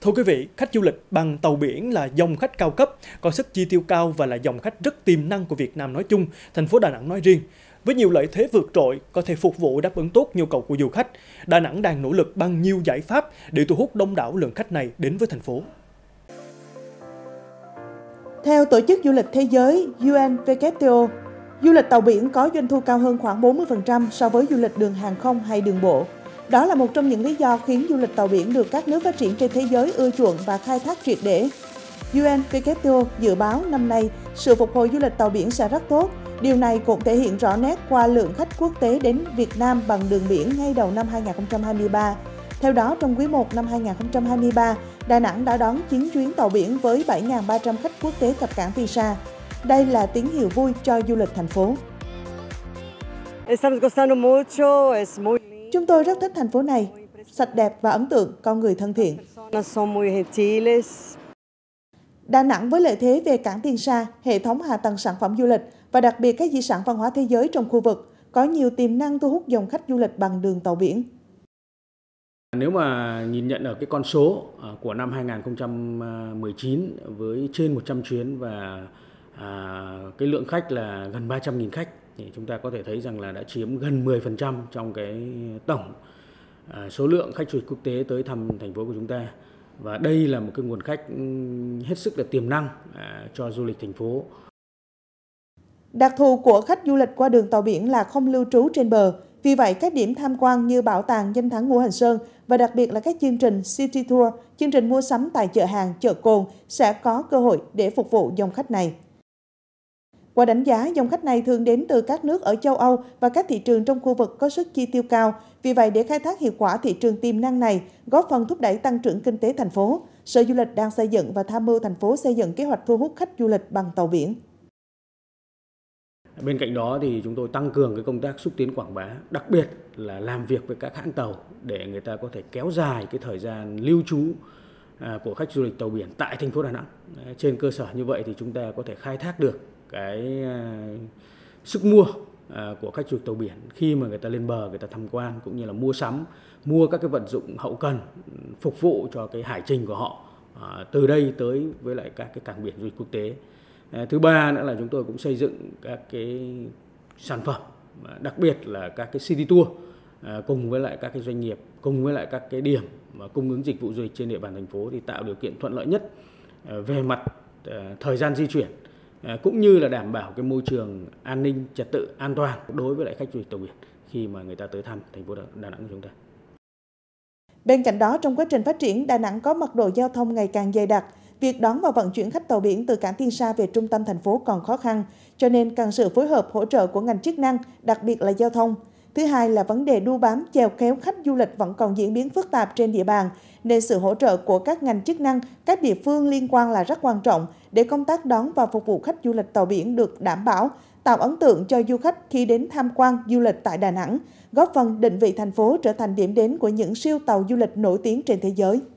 Thưa quý vị, khách du lịch bằng tàu biển là dòng khách cao cấp, có sức chi tiêu cao và là dòng khách rất tiềm năng của Việt Nam nói chung, thành phố Đà Nẵng nói riêng. Với nhiều lợi thế vượt trội, có thể phục vụ đáp ứng tốt nhu cầu của du khách, Đà Nẵng đang nỗ lực bằng nhiều giải pháp để thu hút đông đảo lượng khách này đến với thành phố. Theo Tổ chức Du lịch Thế giới UNWTO, du lịch tàu biển có doanh thu cao hơn khoảng 40% so với du lịch đường hàng không hay đường bộ. Đó là một trong những lý do khiến du lịch tàu biển được các nước phát triển trên thế giới ưa chuộng và khai thác triệt để. UNWTO dự báo năm nay sự phục hồi du lịch tàu biển sẽ rất tốt. Điều này cũng thể hiện rõ nét qua lượng khách quốc tế đến Việt Nam bằng đường biển ngay đầu năm 2023. Theo đó, trong quý 1 năm 2023, Đà Nẵng đã đón 9 chuyến tàu biển với 7.300 khách quốc tế cập cảng visa. Đây là tín hiệu vui cho du lịch thành phố. Chúng tôi rất thích thành phố này, sạch đẹp và ấn tượng, con người thân thiện. Đà Nẵng với lợi thế về cảng Tiên Sa, hệ thống hạ tầng sản phẩm du lịch và đặc biệt các di sản văn hóa thế giới trong khu vực, có nhiều tiềm năng thu hút dòng khách du lịch bằng đường tàu biển. Nếu mà nhìn nhận ở cái con số à, của năm 2019 với trên 100 chuyến và à, cái lượng khách là gần 300.000 khách thì chúng ta có thể thấy rằng là đã chiếm gần 10% trong cái tổng à, số lượng khách du lịch quốc tế tới thăm thành phố của chúng ta và đây là một cái nguồn khách hết sức là tiềm năng à, cho du lịch thành phố. Đặc thù của khách du lịch qua đường tàu biển là không lưu trú trên bờ, vì vậy các điểm tham quan như bảo tàng danh thắng Ngũ Hành Sơn và đặc biệt là các chương trình City Tour, chương trình mua sắm tại chợ hàng, chợ cồn sẽ có cơ hội để phục vụ dòng khách này. Qua đánh giá, dòng khách này thường đến từ các nước ở châu Âu và các thị trường trong khu vực có sức chi tiêu cao. Vì vậy, để khai thác hiệu quả thị trường tiềm năng này, góp phần thúc đẩy tăng trưởng kinh tế thành phố, Sở Du lịch đang xây dựng và tham mưu thành phố xây dựng kế hoạch thu hút khách du lịch bằng tàu biển. Bên cạnh đó thì chúng tôi tăng cường cái công tác xúc tiến quảng bá, đặc biệt là làm việc với các hãng tàu để người ta có thể kéo dài cái thời gian lưu trú à, của khách du lịch tàu biển tại thành phố Đà Nẵng. Trên cơ sở như vậy thì chúng ta có thể khai thác được cái ờ, sức mua ờ, của khách du lịch tàu biển khi mà người ta lên bờ người ta tham quan cũng như là mua sắm mua các cái vận dụng hậu cần ừ, phục vụ cho cái hải trình của họ ờ, từ đây tới với lại các cái cảng biển du lịch quốc tế thứ ba nữa là chúng tôi cũng xây dựng các cái sản phẩm đặc biệt là các cái city tour cùng với lại các cái doanh nghiệp cùng với lại các cái điểm mà cung ứng dịch vụ du lịch trên địa bàn thành phố thì tạo điều kiện thuận lợi nhất về mặt thời gian di chuyển Ờ, cũng như là đảm bảo cái môi trường an ninh trật tự an toàn đối với lại khách du lịch tàu biển khi mà người ta tới thăm thành phố Đà Nẵng của chúng ta. Bên cạnh đó, trong quá trình phát triển, Đà Nẵng có mật độ giao thông ngày càng dày đặc. Việc đón và vận chuyển khách tàu biển từ cảng Tiên Sa về trung tâm thành phố còn khó khăn, cho nên cần sự phối hợp hỗ trợ của ngành chức năng, đặc biệt là giao thông. Thứ hai là vấn đề đu bám chèo kéo khách du lịch vẫn còn diễn biến phức tạp trên địa bàn, nên sự hỗ trợ của các ngành chức năng, các địa phương liên quan là rất quan trọng để công tác đón và phục vụ khách du lịch tàu biển được đảm bảo, tạo ấn tượng cho du khách khi đến tham quan du lịch tại Đà Nẵng, góp phần định vị thành phố trở thành điểm đến của những siêu tàu du lịch nổi tiếng trên thế giới.